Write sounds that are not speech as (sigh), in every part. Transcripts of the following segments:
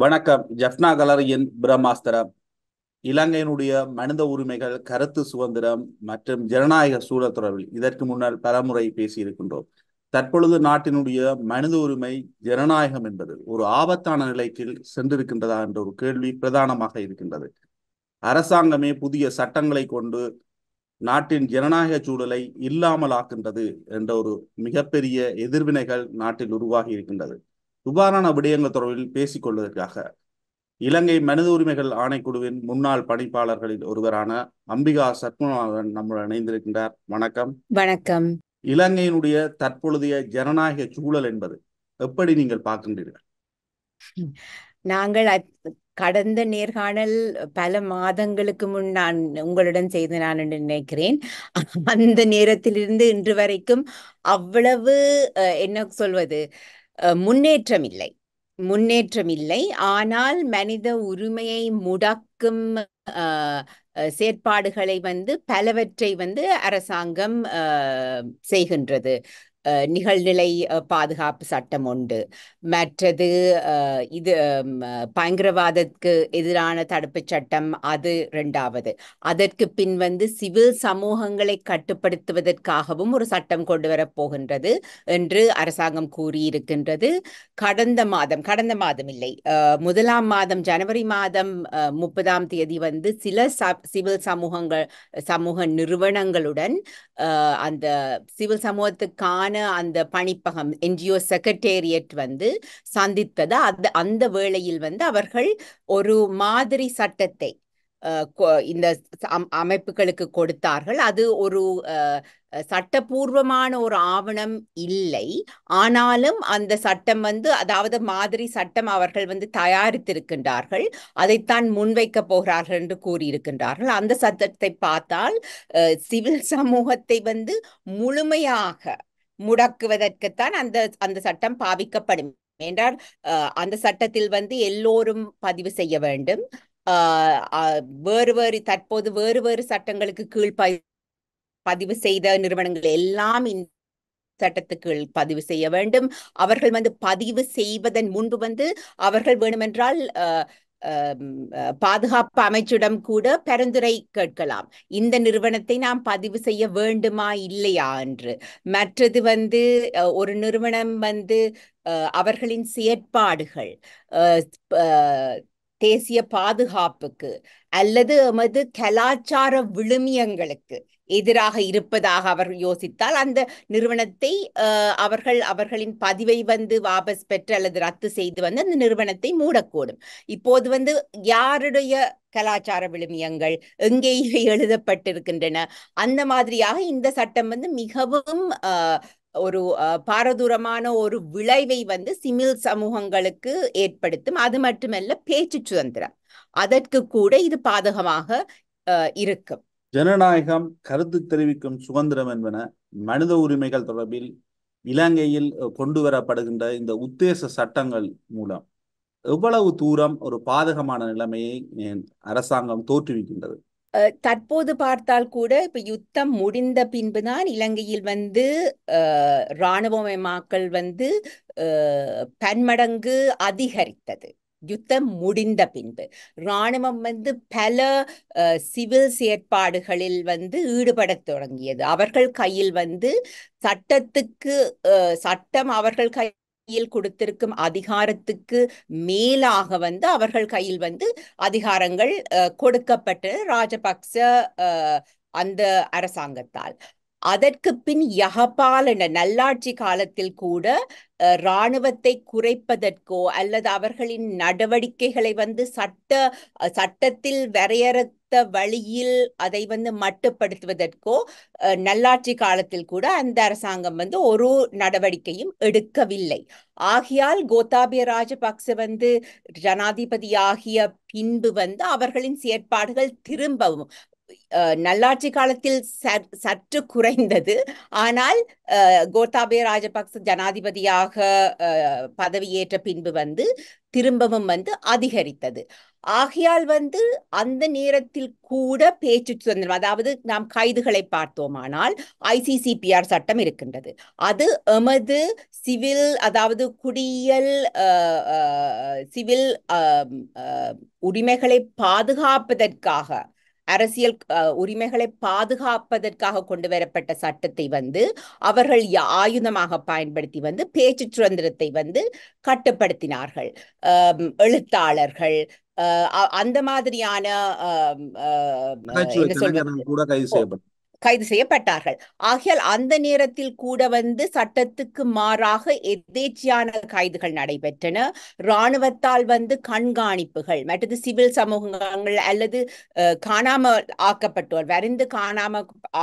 வணக்கம் ஜப்னா கலரியின் பிரம்மாஸ்திரம் இலங்கையினுடைய மனித உரிமைகள் கருத்து சுதந்திரம் மற்றும் ஜனநாயக சூழல் தொடர்பில் இதற்கு முன்னர் பலமுறை பேசியிருக்கின்றோம் தற்பொழுது நாட்டினுடைய மனித உரிமை ஜனநாயகம் என்பது ஒரு ஆபத்தான நிலைக்கு சென்றிருக்கின்றதா என்ற ஒரு கேள்வி பிரதானமாக இருக்கின்றது அரசாங்கமே புதிய சட்டங்களை கொண்டு நாட்டின் ஜனநாயக சூழலை இல்லாமல் ஆக்கின்றது என்ற ஒரு மிகப்பெரிய எதிர்வினைகள் நாட்டில் உருவாகி இருக்கின்றது இவ்வாறான விடயங்கள் தொடர்பில் பேசிக் கொள்வதற்காக இலங்கை மனித உரிமைகள் ஆணைக்குழுவின் முன்னாள் பணிப்பாளர்களில் ஒருவரான அம்பிகா சத்மநாதன் நம்முடன் இணைந்திருக்கின்றார் வணக்கம் வணக்கம் இலங்கையினுடைய தற்பொழுதைய ஜனநாயக சூழல் என்பது எப்படி நீங்கள் பார்க்கின்றீர்கள் நாங்கள் கடந்த நேர்காணல் பல மாதங்களுக்கு முன் நான் உங்களுடன் செய்து நான் நினைக்கிறேன் அந்த நேரத்திலிருந்து இன்று வரைக்கும் அவ்வளவு என்ன சொல்வது முன்னேற்றம் இல்லை முன்னேற்றம் இல்லை ஆனால் மனித உரிமையை முடக்கும் செயற்பாடுகளை வந்து பலவற்றை வந்து அரசாங்கம் செய்கின்றது நிகழ்நிலை பாதுகாப்பு சட்டம் உண்டு மற்றது இது பயங்கரவாதத்துக்கு எதிரான தடுப்பு சட்டம் அது ரெண்டாவது அதற்கு பின் வந்து சிவில் சமூகங்களை கட்டுப்படுத்துவதற்காகவும் ஒரு சட்டம் கொண்டு வரப்போகின்றது என்று அரசாங்கம் கூறியிருக்கின்றது கடந்த மாதம் கடந்த மாதம் இல்லை முதலாம் மாதம் ஜனவரி மாதம் முப்பதாம் தேதி வந்து சில சிவில் சமூகங்கள் சமூக நிறுவனங்களுடன் அந்த சிவில் சமூகத்துக்கான பிரதான அந்த பணிப்பகம் என்ஜிஓ செக்ரட்டேரியட் வந்து சந்தித்தது அது அந்த வேளையில் வந்து அவர்கள் ஒரு மாதிரி சட்டத்தை இந்த அமைப்புகளுக்கு கொடுத்தார்கள் அது ஒரு சட்டபூர்வமான ஒரு ஆவணம் இல்லை ஆனாலும் அந்த சட்டம் வந்து அதாவது மாதிரி சட்டம் அவர்கள் வந்து தயாரித்திருக்கின்றார்கள் அதைத்தான் முன்வைக்க போகிறார்கள் என்று கூறியிருக்கின்றார்கள் அந்த சட்டத்தை பார்த்தால் சிவில் சமூகத்தை வந்து முழுமையாக முடக்குவதற்குத்தான் அந்த அந்த சட்டம் பாவிக்கப்படும் என்றால் அந்த சட்டத்தில் வந்து எல்லோரும் பதிவு செய்ய வேண்டும் வேறு வேறு தற்போது வேறு வேறு சட்டங்களுக்கு கீழ் பதிவு செய்த நிறுவனங்கள் எல்லாம் இந்த சட்டத்துக்கு பதிவு செய்ய வேண்டும் அவர்கள் வந்து பதிவு செய்வதன் முன்பு வந்து அவர்கள் வேணுமென்றால் பாதுகாப்பு அமைச்சிடம் கூட பரிந்துரை கேட்கலாம் இந்த நிறுவனத்தை நாம் பதிவு செய்ய வேண்டுமா இல்லையா என்று மற்றது வந்து ஒரு நிறுவனம் வந்து அவர்களின் செயற்பாடுகள் தேசிய பாதுகாப்புக்கு அல்லது எமது கலாச்சார விழுமியங்களுக்கு எதிராக இருப்பதாக அவர் யோசித்தால் அந்த நிறுவனத்தை அவர்கள் அவர்களின் பதிவை வந்து வாபஸ் பெற்று அல்லது ரத்து செய்து வந்து அந்த நிறுவனத்தை மூடக்கூடும் இப்போது வந்து யாருடைய கலாச்சார விழுமியங்கள் எங்கே இவை (laughs) எழுதப்பட்டிருக்கின்றன அந்த மாதிரியாக இந்த சட்டம் வந்து மிகவும் ஒரு பாரதூரமான ஒரு விளைவை வந்து சிமில் சமூகங்களுக்கு ஏற்படுத்தும் அது மட்டுமல்ல பேச்சு சுதந்திரம் அதற்கு கூட இது பாதகமாக இருக்கும் ஜனநாயகம் கருத்து தெரிவிக்கும் சுதந்திரம் என்பன மனித உரிமைகள் தொடர்பில் இலங்கையில் கொண்டு வரப்படுகின்ற இந்த உத்தேச சட்டங்கள் மூலம் எவ்வளவு தூரம் ஒரு பாதகமான நிலைமையை அரசாங்கம் தோற்றுவிக்கின்றது தற்போது பார்த்தால் கூட இப்ப யுத்தம் முடிந்த பின்புதான் இலங்கையில் வந்து இராணுவமயமாக்கல் வந்து பன்மடங்கு அதிகரித்தது யுத்தம் முடிந்த பின்பு இராணுவம் வந்து பல சிவில் செயற்பாடுகளில் வந்து ஈடுபடத் தொடங்கியது அவர்கள் கையில் வந்து சட்டத்துக்கு சட்டம் அவர்கள் கை கையில் கொடுத்திருக்கும் அதிகாரத்துக்கு மேலாக வந்து அவர்கள் கையில் வந்து அதிகாரங்கள் கொடுக்கப்பட்டது ராஜபக்ச அந்த அரசாங்கத்தால் அதற்கு பின் என்ற நல்லாட்சி காலத்தில் கூட இராணுவத்தை குறைப்பதற்கோ அல்லது அவர்களின் நடவடிக்கைகளை வந்து சட்ட சட்டத்தில் வரையறுத்த வழியில் அதை வந்து மட்டுப்படுத்துவதற்கோ நல்லாட்சி காலத்தில் கூட அந்த அரசாங்கம் வந்து ஒரு நடவடிக்கையும் எடுக்கவில்லை ஆகியால் கோதாபிய ராஜபக்ச வந்து ஜனாதிபதி ஆகிய பின்பு வந்து அவர்களின் செயற்பாடுகள் திரும்பவும் நல்லாட்சி காலத்தில் சற்று குறைந்தது ஆனால் கோத்தாபய ராஜபக்ச ஜனாதிபதியாக பதவியேற்ற பின்பு வந்து திரும்பவும் வந்து அதிகரித்தது ஆகையால் வந்து அந்த நேரத்தில் கூட பேச்சு சுதந்திரம் அதாவது நாம் கைதுகளை பார்த்தோமானால் ஐசிசிபிஆர் சட்டம் இருக்கின்றது அது எமது சிவில் அதாவது குடியியல் சிவில் உரிமைகளை பாதுகாப்பதற்காக அரசியல் உரிமைகளை பாதுகாப்பதற்காக கொண்டு வரப்பட்ட சட்டத்தை வந்து அவர்கள் ஆயுதமாக பயன்படுத்தி வந்து பேச்சு சுதந்திரத்தை வந்து கட்டுப்படுத்தினார்கள் எழுத்தாளர்கள் அந்த மாதிரியான என்ன கைது செய்யப்பட்டார்கள் ஆகையால் அந்த நேரத்தில் கூட வந்து சட்டத்துக்கு மாறாக எதேச்சியான கைதுகள் நடைபெற்றன இராணுவத்தால் வந்து கண்காணிப்புகள் மற்றது சிவில் சமூகங்கள் அல்லது காணாம ஆக்கப்பட்டோர் வரைந்து காணாம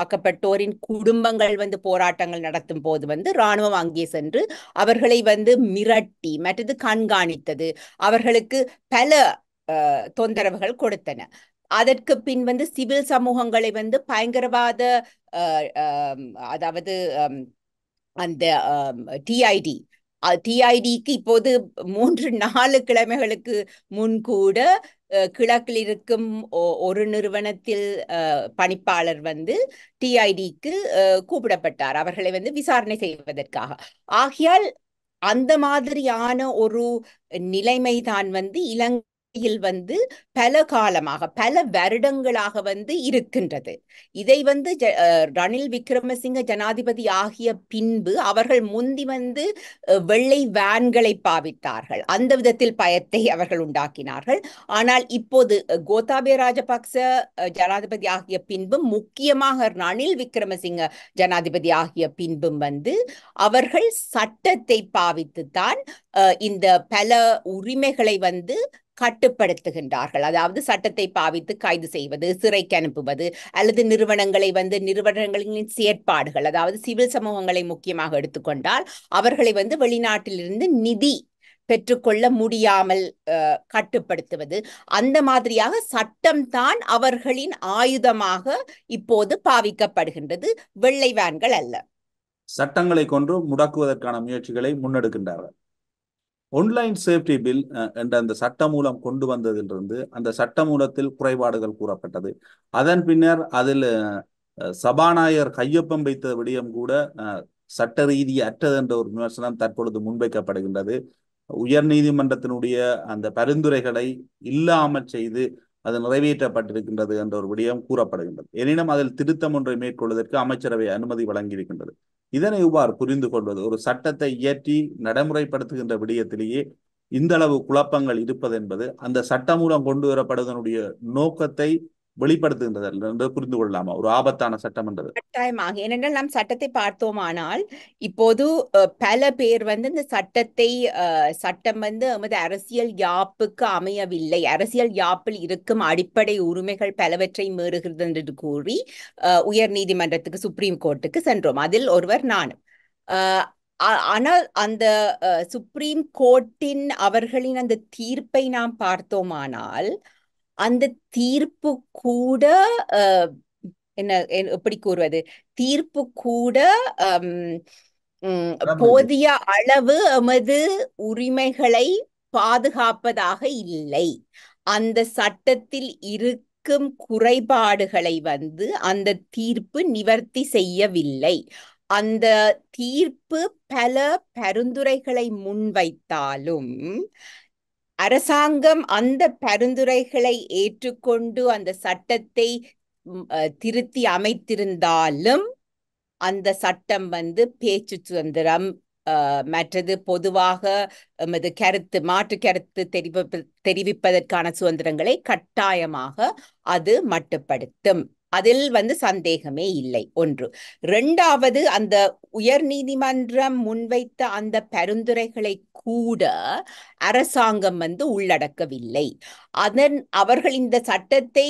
ஆக்கப்பட்டோரின் குடும்பங்கள் வந்து போராட்டங்கள் நடத்தும் போது வந்து இராணுவம் அங்கே சென்று அவர்களை வந்து மிரட்டி மற்றது கண்காணித்தது அவர்களுக்கு பல தொந்தரவுகள் கொடுத்தன அதற்கு பின் வந்து சிவில் சமூகங்களை வந்து பயங்கரவாத அதாவது அந்த டிஐடி டிஐடிக்கு இப்போது மூன்று நாலு கிழமைகளுக்கு முன்கூட கிழக்கில் இருக்கும் ஒரு நிறுவனத்தில் பணிப்பாளர் வந்து டிஐடிக்கு கூப்பிடப்பட்டார் அவர்களை வந்து விசாரணை செய்வதற்காக ஆகையால் அந்த மாதிரியான ஒரு நிலைமைதான் வந்து இலங்கை இல் வந்து பல காலமாக பல வருடங்களாக வந்து இருக்கின்றது இதை வந்து ரணில் விக்ரமசிங்க ஜனாதிபதி ஆகிய பின்பு அவர்கள் முந்தி வந்து வெள்ளை வேன்களை பாவித்தார்கள் அந்த விதத்தில் பயத்தை அவர்கள் உண்டாக்கினார்கள் ஆனால் இப்போது கோதாபே ராஜபக்ச ஜனாதிபதி ஆகிய பின்பும் முக்கியமாக ரணில் விக்ரமசிங்க ஜனாதிபதி ஆகிய பின்பும் வந்து அவர்கள் சட்டத்தை பாவித்துத்தான் இந்த பல உரிமைகளை வந்து கட்டுப்படுத்துகின்றார்கள் அதாவது சட்டத்தை பாவித்து கைது செய்வது சிறைக்கு அனுப்புவது அல்லது நிறுவனங்களை வந்து நிறுவனங்களின் செயற்பாடுகள் அதாவது சிவில் சமூகங்களை முக்கியமாக எடுத்துக்கொண்டால் அவர்களை வந்து வெளிநாட்டிலிருந்து நிதி பெற்றுக்கொள்ள முடியாமல் கட்டுப்படுத்துவது அந்த மாதிரியாக சட்டம்தான் அவர்களின் ஆயுதமாக இப்போது பாவிக்கப்படுகின்றது வெள்ளை வேன்கள் அல்ல சட்டங்களை கொன்று முடக்குவதற்கான முயற்சிகளை முன்னெடுக்கின்றார்கள் ஒன்லைன் சேஃப்டி பில் என்ற அந்த சட்ட மூலம் கொண்டு வந்ததிலிருந்து அந்த சட்ட மூலத்தில் குறைபாடுகள் கூறப்பட்டது அதன் பின்னர் அதில் சபாநாயகர் கையொப்பம் வைத்த விடயம் கூட சட்ட ரீதி அற்றது என்ற ஒரு விமர்சனம் தற்பொழுது முன்வைக்கப்படுகின்றது உயர் நீதிமன்றத்தினுடைய அந்த பரிந்துரைகளை இல்லாமல் செய்து அது நிறைவேற்றப்பட்டிருக்கின்றது என்ற ஒரு விடயம் கூறப்படுகின்றது எனினும் அதில் திருத்தம் ஒன்றை மேற்கொள்வதற்கு அமைச்சரவை அனுமதி வழங்கியிருக்கின்றது இதனை இவ்வாறு புரிந்து கொள்வது ஒரு சட்டத்தை இயற்றி நடைமுறைப்படுத்துகின்ற விடயத்திலேயே இந்த அளவு குழப்பங்கள் இருப்பது என்பது அந்த சட்டமூலம் கொண்டு வரப்படுவதனுடைய நோக்கத்தை வெளிப்படுத்துகின்றது புரிந்து கொள்ளலாமா ஒரு ஆபத்தான சட்டம் என்றது கட்டாயமாக ஏனென்றால் நாம் சட்டத்தை பார்த்தோமானால் இப்போது பல பேர் வந்து இந்த சட்டத்தை சட்டம் வந்து எமது அரசியல் யாப்புக்கு அமையவில்லை அரசியல் யாப்பில் இருக்கும் அடிப்படை உரிமைகள் பலவற்றை மீறுகிறது என்று கூறி உயர் நீதிமன்றத்துக்கு சுப்ரீம் கோர்ட்டுக்கு சென்றோம் அதில் ஒருவர் நானும் ஆனால் அந்த சுப்ரீம் கோர்ட்டின் அவர்களின் அந்த தீர்ப்பை நாம் பார்த்தோமானால் அந்த தீர்ப்பு கூட என்ன எப்படி கூறுவது தீர்ப்பு கூட போதிய அளவு எமது உரிமைகளை பாதுகாப்பதாக இல்லை அந்த சட்டத்தில் இருக்கும் குறைபாடுகளை வந்து அந்த தீர்ப்பு நிவர்த்தி செய்யவில்லை அந்த தீர்ப்பு பல பரிந்துரைகளை முன்வைத்தாலும் அரசாங்கம் அந்த பரிந்துரைகளை ஏற்றுக்கொண்டு அந்த சட்டத்தை திருத்தி அமைத்திருந்தாலும் அந்த சட்டம் வந்து பேச்சு சுதந்திரம் மற்றது பொதுவாக எமது கருத்து மாற்று கருத்து தெரிவிப்ப தெரிவிப்பதற்கான சுதந்திரங்களை கட்டாயமாக அது மட்டுப்படுத்தும் அதில் வந்து சந்தேகமே இல்லை ஒன்று ரெண்டாவது அந்த உயர் நீதிமன்றம் முன்வைத்த அந்த பரிந்துரைகளை கூட அரசாங்கம் வந்து உள்ளடக்கவில்லை அதன் அவர்கள் இந்த சட்டத்தை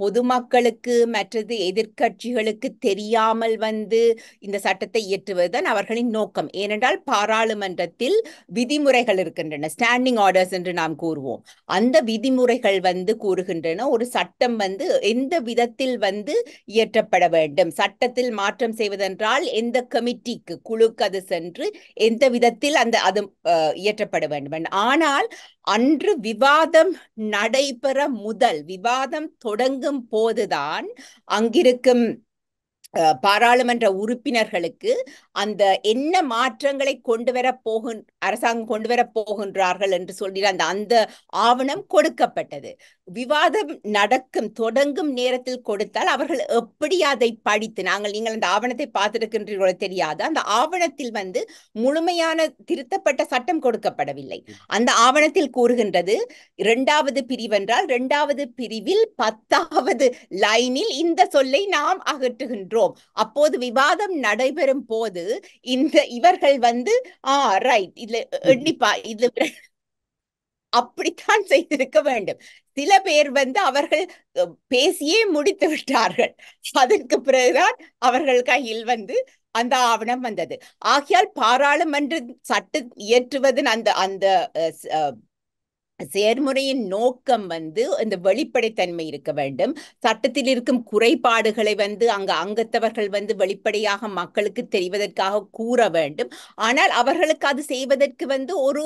பொதுமக்களுக்கு மற்றது எதிர்கட்சிகளுக்கு தெரியாமல் வந்து இந்த சட்டத்தை இயற்றுவதுதான் அவர்களின் நோக்கம் ஏனென்றால் பாராளுமன்றத்தில் விதிமுறைகள் இருக்கின்றன ஸ்டாண்டிங் ஆர்டர்ஸ் என்று நாம் கூறுவோம் அந்த விதிமுறைகள் வந்து கூறுகின்றன ஒரு சட்டம் வந்து எந்த விதத்தில் வந்து இயற்றப்பட வேண்டும் சட்டத்தில் மாற்றம் செய்வதென்றால் எந்த கமிட்டிக்கு குழுக்கு அது சென்று எந்த விதத்தில் அந்த அது இயற்றப்பட வேண்டும் ஆனால் அன்று விவாதம் நடைபெற முதல் விவாதம் தொடர் தொடங்கும் போதுதான் அங்கிருக்கும் பாராளுமன்ற உறுப்பினர்களுக்கு அந்த என்ன மாற்றங்களை கொண்டு வர போகின் அரசாங்கம் கொண்டு வர போகின்றார்கள் என்று சொல்லி அந்த அந்த ஆவணம் கொடுக்கப்பட்டது விவாதம் நடக்கும் தொடங்கும் நேரத்தில் கொடுத்தால் அவர்கள் எப்படி அதை படித்து நாங்கள் நீங்கள் அந்த ஆவணத்தை பார்த்திருக்கின்றீர்களோ தெரியாது அந்த ஆவணத்தில் வந்து முழுமையான திருத்தப்பட்ட சட்டம் கொடுக்கப்படவில்லை அந்த ஆவணத்தில் கூறுகின்றது இரண்டாவது பிரிவென்றால் இரண்டாவது பிரிவில் பத்தாவது லைனில் இந்த சொல்லை நாம் அகற்றுகின்றோம் அப்போது விவாதம் நடைபெறும் போது இந்த இவர்கள் வந்து ஆ ரைட் இதுல எண்ணிப்பா இது அப்படித்தான் செய்திருக்க வேண்டும் சில பேர் வந்து அவர்கள் பேசியே முடித்து விட்டார்கள் அதற்கு பிறகுதான் அவர்கள் கையில் வந்து அந்த ஆவணம் வந்தது ஆகையால் பாராளுமன்ற சட்டம் இயற்றுவதன் அந்த அந்த செயற்முறையின் நோக்கம் வந்து இந்த வெளிப்படைத்தன்மை இருக்க வேண்டும் சட்டத்தில் இருக்கும் குறைபாடுகளை வந்து அங்க அங்கத்தவர்கள் வந்து வெளிப்படையாக மக்களுக்கு தெரிவதற்காக கூற வேண்டும் ஆனால் அவர்களுக்கு அது செய்வதற்கு வந்து ஒரு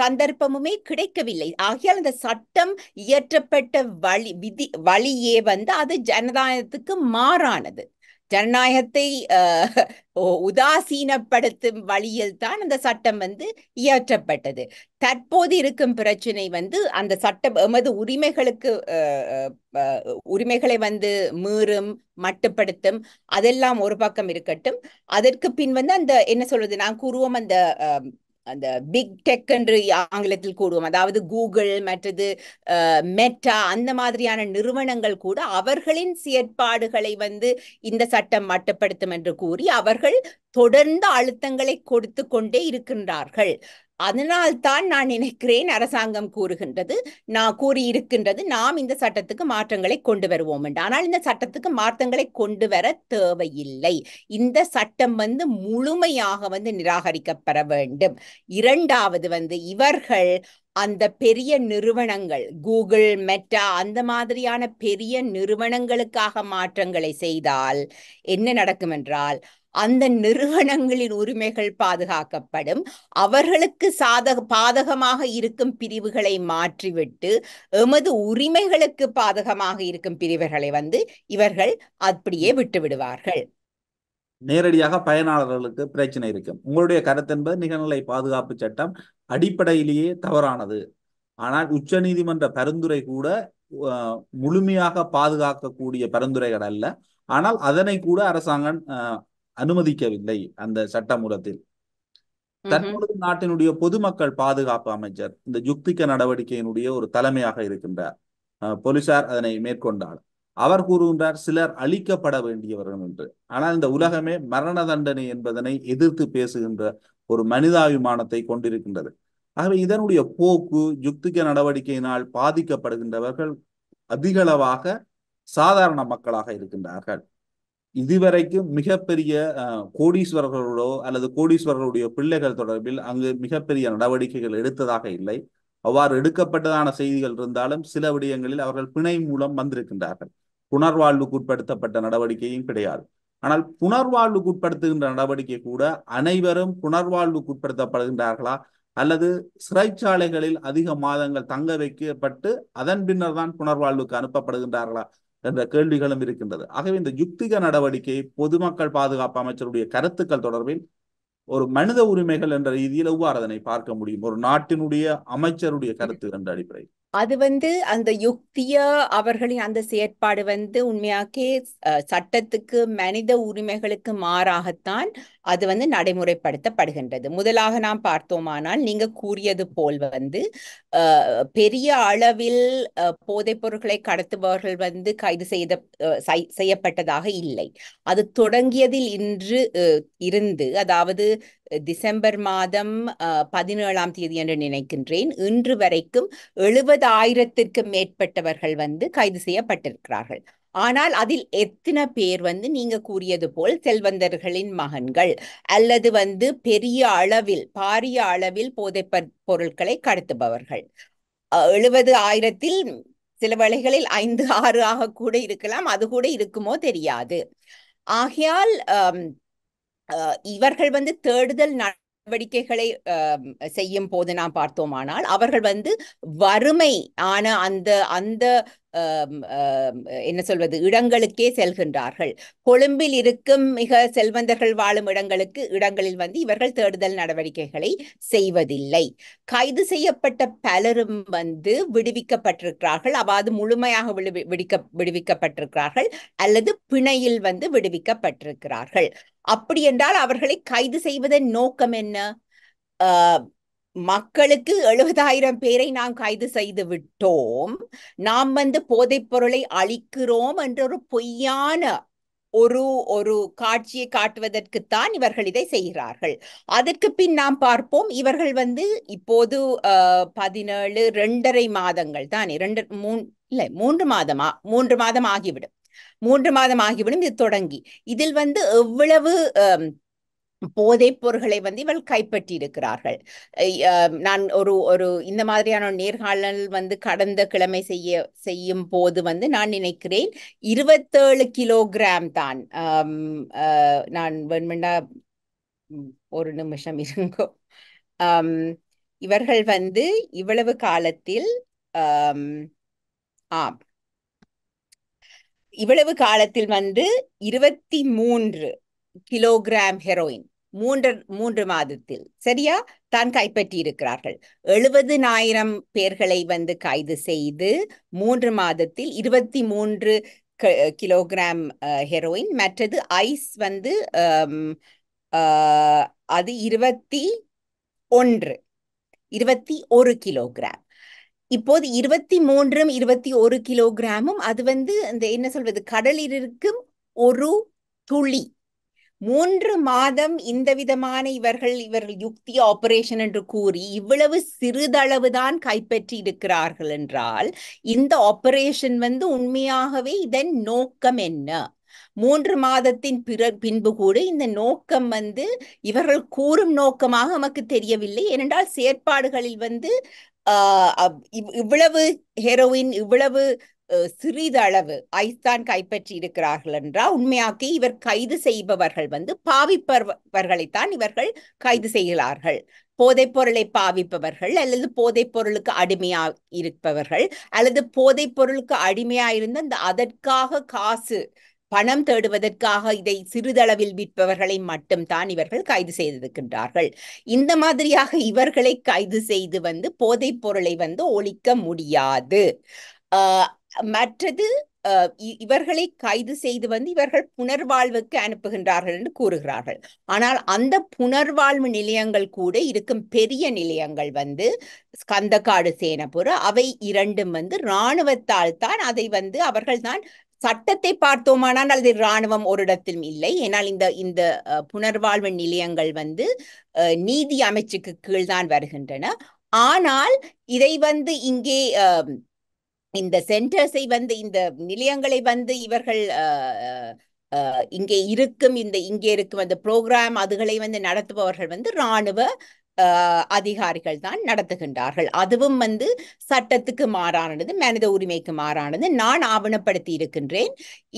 சந்தர்ப்பமுமே கிடைக்கவில்லை ஆகையால் அந்த சட்டம் இயற்றப்பட்ட வழி விதி வழியே வந்து அது ஜனநாயகத்துக்கு மாறானது ஜனநாயகத்தை உதாசீனப்படுத்தும் வழியில் தான் அந்த சட்டம் வந்து இயற்றப்பட்டது தற்போது இருக்கும் பிரச்சனை வந்து அந்த சட்டம் எமது உரிமைகளுக்கு உரிமைகளை வந்து மீறும் மட்டுப்படுத்தும் அதெல்லாம் ஒரு பக்கம் இருக்கட்டும் அதற்கு பின் வந்து அந்த என்ன சொல்றது நான் கூறுவோம் அந்த அந்த பிக் டெக் என்று ஆங்கிலத்தில் கூடுவோம் அதாவது கூகுள் மற்றது மெட்டா அந்த மாதிரியான நிறுவனங்கள் கூட அவர்களின் செயற்பாடுகளை வந்து இந்த சட்டம் மட்டுப்படுத்தும் என்று கூறி அவர்கள் தொடர்ந்து அழுத்தங்களை கொடுத்து கொண்டே இருக்கின்றார்கள் அதனால்தான் நான் நினைக்கிறேன் அரசாங்கம் கூறுகின்றது நான் கூறியிருக்கின்றது நாம் இந்த சட்டத்துக்கு மாற்றங்களை கொண்டு வருவோம் என்று ஆனால் இந்த சட்டத்துக்கு மாற்றங்களை கொண்டு வர தேவையில்லை இந்த சட்டம் வந்து முழுமையாக வந்து நிராகரிக்கப்பெற வேண்டும் இரண்டாவது வந்து இவர்கள் அந்த பெரிய நிறுவனங்கள் கூகுள் மெட்டா அந்த மாதிரியான பெரிய நிறுவனங்களுக்காக மாற்றங்களை செய்தால் என்ன நடக்கும் என்றால் அந்த நிறுவனங்களின் உரிமைகள் பாதுகாக்கப்படும் அவர்களுக்கு சாதக பாதகமாக இருக்கும் பிரிவுகளை மாற்றிவிட்டு எமது உரிமைகளுக்கு பாதகமாக இருக்கும் பிரிவுகளை வந்து இவர்கள் அப்படியே விட்டு விடுவார்கள் நேரடியாக பயனாளர்களுக்கு பிரச்சனை இருக்கும் உங்களுடைய கருத்து என்பது நிகழ்நிலை பாதுகாப்பு சட்டம் அடிப்படையிலேயே தவறானது ஆனால் உச்ச நீதிமன்ற பரிந்துரை கூட முழுமையாக பாதுகாக்கக்கூடிய பரிந்துரைகள் அல்ல ஆனால் அதனை கூட அரசாங்கம் அனுமதிக்கவில்லை அந்த சட்டமூலத்தில் தற்பொழுது நாட்டினுடைய பொதுமக்கள் பாதுகாப்பு அமைச்சர் இந்த யுக்திக்க நடவடிக்கையினுடைய ஒரு தலைமையாக இருக்கின்றார் போலீசார் அதனை மேற்கொண்டார் அவர் கூறுகின்றார் சிலர் அழிக்கப்பட வேண்டியவர்கள் என்று ஆனால் இந்த உலகமே மரண தண்டனை என்பதனை எதிர்த்து பேசுகின்ற ஒரு மனிதாபிமானத்தை கொண்டிருக்கின்றது ஆகவே இதனுடைய போக்கு யுக்திக்க நடவடிக்கையினால் பாதிக்கப்படுகின்றவர்கள் அதிகளவாக சாதாரண மக்களாக இருக்கின்றார்கள் இதுவரைக்கும் மிகப்பெரிய கோடீஸ்வரர்களோடோ அல்லது கோடீஸ்வரர்களுடைய பிள்ளைகள் தொடர்பில் அங்கு மிகப்பெரிய நடவடிக்கைகள் எடுத்ததாக இல்லை அவ்வாறு எடுக்கப்பட்டதான செய்திகள் இருந்தாலும் சில விடயங்களில் அவர்கள் பிணை மூலம் வந்திருக்கின்றார்கள் புனர்வாழ்வுக்கு உட்படுத்தப்பட்ட நடவடிக்கையும் கிடையாது ஆனால் புனர்வாழ்வுக்கு உட்படுத்துகின்ற நடவடிக்கை கூட அனைவரும் புனர்வாழ்வுக்கு உட்படுத்தப்படுகின்றார்களா அல்லது சிறைச்சாலைகளில் அதிக மாதங்கள் தங்க வைக்கப்பட்டு அதன் பின்னர் தான் புனர்வாழ்வுக்கு அனுப்பப்படுகின்றார்களா என்ற கேள்விகளும் இருக்கின்றது ஆகவே இந்த யுக்திக நடவடிக்கை பொதுமக்கள் பாதுகாப்பு அமைச்சருடைய கருத்துக்கள் தொடர்பில் ஒரு மனித உரிமைகள் என்ற ரீதியில் எவ்வாறு அதனை பார்க்க முடியும் ஒரு நாட்டினுடைய அமைச்சருடைய கருத்து என்ற அடிப்படையில் அது வந்து அந்த யுக்திய அவர்களின் அந்த செயற்பாடு வந்து உண்மையாக்கே சட்டத்துக்கு மனித உரிமைகளுக்கு மாறாகத்தான் அது வந்து நடைமுறைப்படுத்தப்படுகின்றது முதலாக நாம் பார்த்தோமானால் நீங்க கூறியது போல் வந்து பெரிய அளவில் போதைப் பொருட்களை கடத்துபவர்கள் வந்து கைது செய்த செய்யப்பட்டதாக இல்லை அது தொடங்கியதில் இன்று இருந்து அதாவது டிசம்பர் மாதம் பதினேழாம் தேதி என்று நினைக்கின்றேன் இன்று வரைக்கும் எழுபது ஆயிரத்திற்கும் மேற்பட்டவர்கள் வந்து கைது செய்யப்பட்டிருக்கிறார்கள் ஆனால் அதில் எத்தனை பேர் வந்து நீங்க கூறியது போல் செல்வந்தர்களின் மகன்கள் அல்லது வந்து பெரிய அளவில் பாரிய அளவில் போதை பொருட்களை கடத்துபவர்கள் எழுபது ஆயிரத்தில் சில வழிகளில் ஐந்து ஆறு ஆக கூட இருக்கலாம் அது கூட இருக்குமோ தெரியாது ஆகையால் இவர்கள் வந்து தேடுதல் நடவடிக்கைகளை செய்யும் போது நாம் பார்த்தோமானால் அவர்கள் வந்து வறுமை ஆன அந்த அந்த என்ன சொல்வது இடங்களுக்கே செல்கின்றார்கள் கொழும்பில் இருக்கும் மிக செல்வந்தர்கள் வாழும் இடங்களுக்கு இடங்களில் வந்து இவர்கள் தேடுதல் நடவடிக்கைகளை செய்வதில்லை கைது செய்யப்பட்ட பலரும் வந்து விடுவிக்கப்பட்டிருக்கிறார்கள் அவாது முழுமையாக விடுவிக்க விடுவிக்கப்பட்டிருக்கிறார்கள் அல்லது பிணையில் வந்து விடுவிக்கப்பட்டிருக்கிறார்கள் அப்படி என்றால் அவர்களை கைது செய்வதன் நோக்கம் என்ன மக்களுக்கு எழுபதாயிரம் பேரை நாம் கைது செய்து விட்டோம் நாம் வந்து போதைப் பொருளை அழிக்கிறோம் என்ற ஒரு பொய்யான ஒரு ஒரு காட்சியை காட்டுவதற்குத்தான் இவர்கள் இதை செய்கிறார்கள் அதற்கு பின் நாம் பார்ப்போம் இவர்கள் வந்து இப்போது பதினேழு ரெண்டரை மாதங்கள் தானே ரெண்டு மூ இல்லை மூன்று மாதமா மூன்று மாதம் ஆகிவிடும் மூன்று மாதம் ஆகிவிடும் இது தொடங்கி இதில் வந்து எவ்வளவு போதைப் பொருள்களை வந்து இவள் கைப்பற்றி இருக்கிறார்கள் நான் ஒரு ஒரு இந்த மாதிரியான நேர்காணல் வந்து கடந்த கிழமை செய்ய செய்யும் போது வந்து நான் நினைக்கிறேன் இருபத்தேழு கிலோகிராம் தான் நான் வேண்மெண்டா ஒரு நிமிஷம் இருங்கோ இவர்கள் வந்து இவ்வளவு காலத்தில் ஆம் இவ்வளவு காலத்தில் வந்து இருபத்தி மூன்று கிலோகிராம் ஹெரோயின் மூன்று மூன்று மாதத்தில் சரியா தான் கைப்பற்றி இருக்கிறார்கள் எழுபதினாயிரம் பேர்களை வந்து கைது செய்து மூன்று மாதத்தில் இருபத்தி மூன்று கிலோகிராம் ஹெரோயின் மற்றது ஐஸ் வந்து அது இருபத்தி ஒன்று இருபத்தி ஒரு கிலோகிராம் இப்போது இருபத்தி மூன்றும் இருபத்தி ஒரு கிலோகிராமும் அது வந்து இந்த என்ன சொல்வது கடலில் இருக்கும் ஒரு துளி மூன்று மாதம் இந்த விதமான இவர்கள் இவர்கள் யுக்தி ஆபரேஷன் என்று கூறி இவ்வளவு சிறிதளவுதான் கைப்பற்றி இருக்கிறார்கள் என்றால் இந்த ஆபரேஷன் வந்து உண்மையாகவே இதன் நோக்கம் என்ன மூன்று மாதத்தின் பிற பின்பு கூட இந்த நோக்கம் வந்து இவர்கள் கூறும் நோக்கமாக நமக்கு தெரியவில்லை ஏனென்றால் செயற்பாடுகளில் வந்து இவ்வளவு ஹெரோயின் இவ்வளவு சிறிதளவு ஐஸ்தான் கைப்பற்றி இருக்கிறார்கள் என்றால் உண்மையாக்கி இவர் கைது செய்பவர்கள் வந்து பாவிப்பவர்களைத்தான் இவர்கள் கைது செய்கிறார்கள் போதைப் பொருளை பாவிப்பவர்கள் அல்லது போதைப் பொருளுக்கு அடிமையா இருப்பவர்கள் அல்லது போதைப் பொருளுக்கு அடிமையா இருந்த அந்த அதற்காக காசு பணம் தேடுவதற்காக இதை சிறிதளவில் விற்பவர்களை மட்டும்தான் இவர்கள் கைது செய்திருக்கின்றார்கள் இந்த மாதிரியாக இவர்களை கைது செய்து வந்து போதைப் பொருளை வந்து ஒழிக்க முடியாது மற்றது இவர்களை கைது செய்து வந்து இவர்கள் புனர்வாழ்வுக்கு அனுப்புகின்றார்கள் என்று கூறுகிறார்கள் ஆனால் அந்த புனர்வாழ்வு நிலையங்கள் கூட இருக்கும் பெரிய நிலையங்கள் வந்து கந்தக்காடு சேனபுர அவை இரண்டும் வந்து இராணுவத்தால் தான் அதை வந்து அவர்கள் தான் சட்டத்தை பார்த்தோமானால் அது இராணுவம் ஒரு இடத்திலும் இல்லை ஏனால் இந்த இந்த புனர்வாழ்வு நிலையங்கள் வந்து நீதி அமைச்சுக்கு கீழ்தான் வருகின்றன ஆனால் இதை வந்து இங்கே இந்த சென்டர்ஸை வந்து இந்த நிலையங்களை வந்து இவர்கள் இங்கே இருக்கும் இந்த இங்கே இருக்கும் அந்த ப்ரோக்ராம் அதுகளை வந்து நடத்துபவர்கள் வந்து இராணுவ அதிகாரிகள் தான் நடத்துகின்றார்கள் அதுவும் வந்து சட்டத்துக்கு மாறானது மனித உரிமைக்கு மாறானது நான் ஆவணப்படுத்தி இருக்கின்றேன்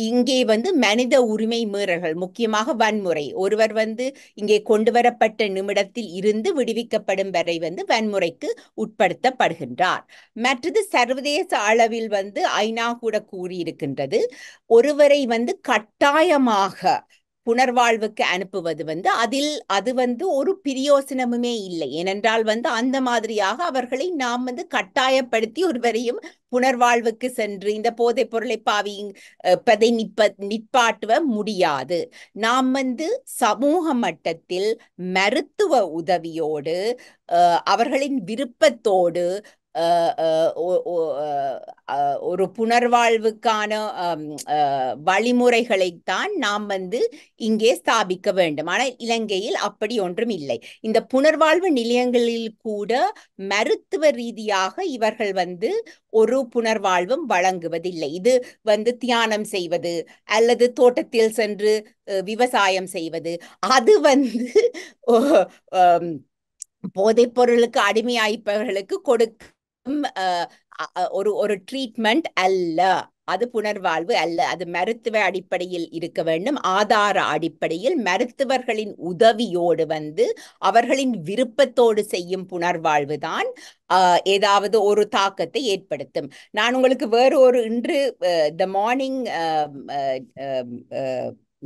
இங்கே வந்து மனித உரிமை மீறல்கள் முக்கியமாக வன்முறை ஒருவர் வந்து இங்கே கொண்டு வரப்பட்ட நிமிடத்தில் இருந்து விடுவிக்கப்படும் வரை வந்து வன்முறைக்கு உட்படுத்தப்படுகின்றார் மற்றது சர்வதேச அளவில் வந்து ஐநா கூட கூறியிருக்கின்றது ஒருவரை வந்து கட்டாயமாக புனர்வாழ்வுக்கு அனுப்புவது வந்து அதில் அது வந்து ஒரு பிரியோசனமுமே இல்லை ஏனென்றால் வந்து அந்த மாதிரியாக அவர்களை நாம் வந்து கட்டாயப்படுத்தி ஒருவரையும் புனர்வாழ்வுக்கு சென்று இந்த போதைப் பொருளை பாவி பதை நிப்ப நிற்பாட்டுவ முடியாது நாம் வந்து சமூக மட்டத்தில் மருத்துவ உதவியோடு அவர்களின் விருப்பத்தோடு ஒரு புனர்வாழ்வுக்கான வழிமுறைகளைத்தான் நாம் வந்து இங்கே ஸ்தாபிக்க வேண்டும் ஆனால் இலங்கையில் அப்படி ஒன்றும் இல்லை இந்த புனர்வாழ்வு நிலையங்களில் கூட மருத்துவ ரீதியாக இவர்கள் வந்து ஒரு புனர்வாழ்வும் வழங்குவதில்லை இது வந்து தியானம் செய்வது அல்லது தோட்டத்தில் சென்று விவசாயம் செய்வது அது வந்து போதைப் பொருளுக்கு அடிமையாய்ப்பவர்களுக்கு கொடுக்க ஒரு ஒரு ட்ரீட்மெண்ட் அல்ல அது புனர்வாழ்வு அல்ல அது மருத்துவ அடிப்படையில் இருக்க வேண்டும் ஆதார அடிப்படையில் மருத்துவர்களின் உதவியோடு வந்து அவர்களின் விருப்பத்தோடு செய்யும் புனர்வாழ்வு தான் ஏதாவது ஒரு தாக்கத்தை ஏற்படுத்தும் நான் உங்களுக்கு வேறு ஒரு இன்று த மார்னிங்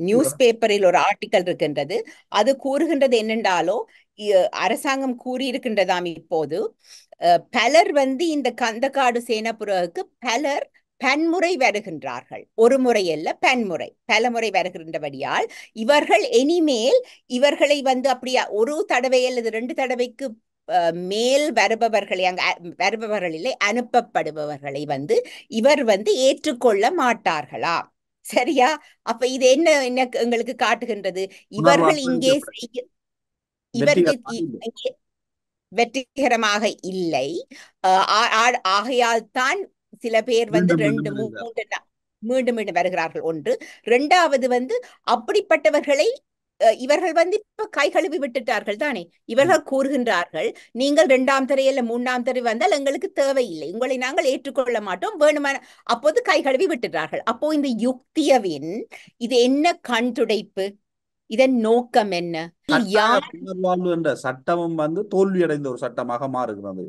நியூஸ் பேப்பரில் ஒரு ஆர்டிக்கல் இருக்கின்றது அது கூறுகின்றது என்னென்றாலோ அரசாங்கம் கூறியிருக்கின்றதாம் இப்போது பலர் வந்து இந்த கந்தக்காடு சேனப்புறவுக்கு பலர் பன்முறை வருகின்றார்கள் ஒரு முறை அல்ல பன்முறை பல முறை வருகின்றபடியால் இவர்கள் இனிமேல் இவர்களை வந்து அப்படியா ஒரு தடவை அல்லது ரெண்டு தடவைக்கு மேல் வருபவர்களை அங்க வருபவர்களிலே அனுப்பப்படுபவர்களை வந்து இவர் வந்து ஏற்றுக்கொள்ள மாட்டார்களா சரியா அப்ப இது என்ன என்ன எங்களுக்கு காட்டுகின்றது இவர்கள் இங்கே செய்ய வெற்றிகரமாக இல்லை ஆகையால் தான் சில பேர் வந்து ரெண்டு மூன்று மீண்டும் மீண்டும் வருகிறார்கள் ஒன்று ரெண்டாவது வந்து அப்படிப்பட்டவர்களை இவர்கள் வந்து இப்ப கை கழுவி விட்டுட்டார்கள் தானே இவர்கள் கூறுகின்றார்கள் நீங்கள் இரண்டாம் இல்ல மூன்றாம் தரை வந்தால் எங்களுக்கு தேவையில்லை உங்களை நாங்கள் ஏற்றுக்கொள்ள மாட்டோம் வேணுமான அப்போது கை கழுவி விட்டுட்டார்கள் அப்போ இந்த யுக்தியவின் இது என்ன கண் துடைப்பு இதன் நோக்கம் என்ன என்ற சட்டமும் வந்து தோல்வியடைந்த ஒரு சட்டமாக மாறுகிறது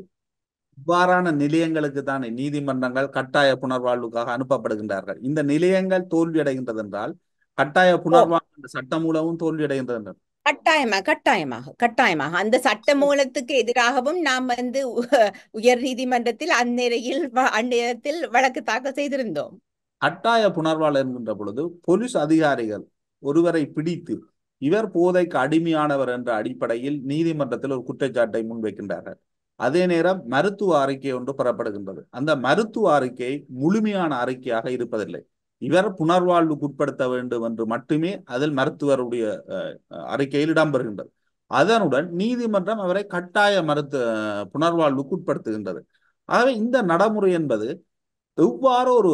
இவ்வாறான நிலையங்களுக்கு தானே நீதிமன்றங்கள் கட்டாய புனர்வாழ்வுக்காக அனுப்பப்படுகின்றார்கள் இந்த நிலையங்கள் தோல்வியடைகின்றது என்றால் கட்டாய புனர்வாழ்வு சட்ட மூலமும் தோல்வியடைகின்றது என்றால் கட்டாயமா கட்டாயமாக கட்டாயமாக அந்த சட்ட மூலத்துக்கு எதிராகவும் நாம் வந்து உயர் நீதிமன்றத்தில் அந்நிலையில் அந்நேரத்தில் வழக்கு தாக்கல் செய்திருந்தோம் கட்டாய புனர்வாழ் என்கின்ற பொழுது போலீஸ் அதிகாரிகள் ஒருவரை பிடித்து இவர் போதைக்கு அடிமையானவர் என்ற அடிப்படையில் நீதிமன்றத்தில் ஒரு குற்றச்சாட்டை முன்வைக்கின்றார்கள் அதே நேரம் மருத்துவ அறிக்கை ஒன்று பெறப்படுகின்றது அந்த மருத்துவ அறிக்கை முழுமையான அறிக்கையாக இருப்பதில்லை இவர் புனர்வாழ்வுக்கு உட்படுத்த வேண்டும் என்று மட்டுமே அதில் மருத்துவருடைய அறிக்கையில் இடம்பெறுகின்றது அதனுடன் நீதிமன்றம் அவரை கட்டாய மருத்து புனர்வாழ்வுக்கு உட்படுத்துகின்றது ஆகவே இந்த நடைமுறை என்பது எவ்வாறு ஒரு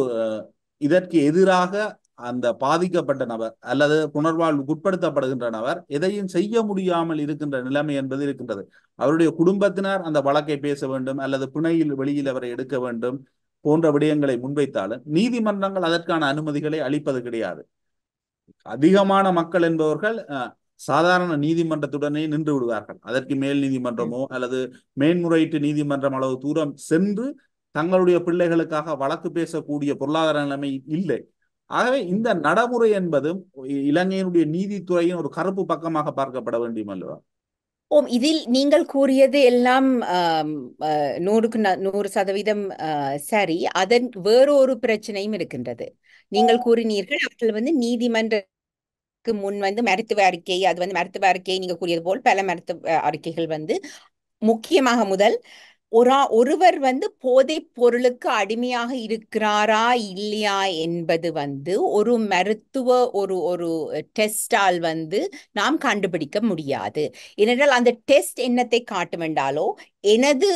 இதற்கு எதிராக அந்த பாதிக்கப்பட்ட நபர் அல்லது புனர்வாழ்வுக்குட்படுத்தப்படுகின்ற நபர் எதையும் செய்ய முடியாமல் இருக்கின்ற நிலைமை என்பது இருக்கின்றது அவருடைய குடும்பத்தினர் அந்த வழக்கை பேச வேண்டும் அல்லது பிணையில் வெளியில் அவரை எடுக்க வேண்டும் போன்ற விடயங்களை முன்வைத்தாலும் நீதிமன்றங்கள் அதற்கான அனுமதிகளை அளிப்பது கிடையாது அதிகமான மக்கள் என்பவர்கள் சாதாரண நீதிமன்றத்துடனே நின்று விடுவார்கள் அதற்கு மேல் நீதிமன்றமோ அல்லது மேன்முறையீட்டு நீதிமன்றம் அளவு தூரம் சென்று தங்களுடைய பிள்ளைகளுக்காக வழக்கு பேசக்கூடிய பொருளாதார நிலைமை இல்லை ஆகவே இந்த நடைமுறை என்பதும் இலங்கையினுடைய நீதித்துறையின் ஒரு கருப்பு பக்கமாக பார்க்கப்பட வேண்டும் அல்லவா ஓம் இதில் நீங்கள் கூறியது எல்லாம் நூறுக்கு நூறு சதவீதம் சரி அதன் வேறொரு பிரச்சனையும் இருக்கின்றது நீங்கள் கூறினீர்கள் அவர்கள் வந்து நீதிமன்ற முன் வந்து மருத்துவ அறிக்கை அது வந்து மருத்துவ அறிக்கை நீங்க கூறியது போல் பல மருத்துவ அறிக்கைகள் வந்து முக்கியமாக முதல் ஒரு ஒருவர் வந்து போதைப் பொருளுக்கு அடிமையாக இருக்கிறாரா இல்லையா என்பது வந்து ஒரு மருத்துவ ஒரு ஒரு டெஸ்டால் வந்து நாம் கண்டுபிடிக்க முடியாது ஏனென்றால் அந்த டெஸ்ட் என்னத்தை காட்டும் என்றாலோ எனது